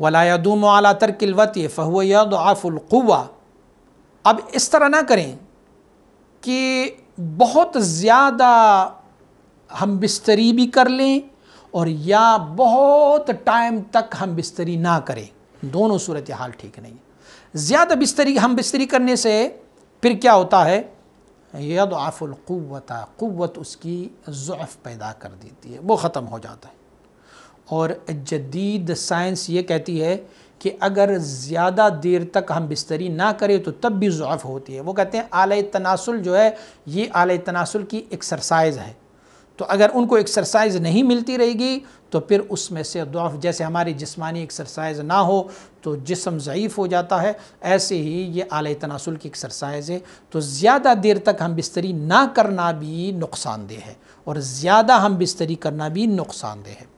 वलायदूम अला तरकिलवत फ़हुआ यादआफ़ुलवा अब इस तरह ना करें कि बहुत ज़्यादा हम बिस्तरी भी कर लें और या बहुत टाइम तक हम बिस्तरी ना करें दोनों सूरत हाल ठीक नहीं ज़्यादा बिस्तरी हम बिस्तरी करने से फिर क्या होता है यदआफ़ुलवत क़वत उसकी ज़फ़ पैदा कर देती है वो ख़त्म हो जाता है और जदीद साइंस ये कहती है कि अगर ज़्यादा देर तक हम बिस्तरी ना करें तो तब भी ज़फ़ होती है वो कहते हैं आल तनासल जो है ये आल तनासल की एक्सरसाइज है तो अगर उनको एक्सरसाइज नहीं मिलती रहेगी तो फिर उसमें से दौफ जैसे हमारी जिस्मानी एक्सरसाइज ना हो तो जिसम ज़यीफ़ हो जाता है ऐसे ही ये आल तनासुल की एक्सरसाइज है तो ज़्यादा देर तक हम बिस्तरी ना करना भी नुकसानदेह है और ज़्यादा हम बिस्तरी करना भी नुकसानदेह है